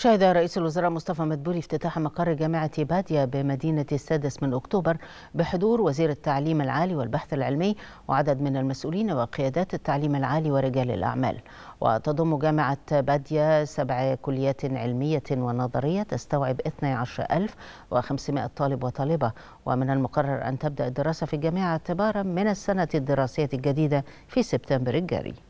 شهد رئيس الوزراء مصطفى مدبولي افتتاح مقر جامعة بادية بمدينة السادس من أكتوبر بحضور وزير التعليم العالي والبحث العلمي وعدد من المسؤولين وقيادات التعليم العالي ورجال الأعمال وتضم جامعة بادية سبع كليات علمية ونظرية تستوعب 12500 طالب وطالبة ومن المقرر أن تبدأ الدراسة في الجامعة اعتبارا من السنة الدراسية الجديدة في سبتمبر الجاري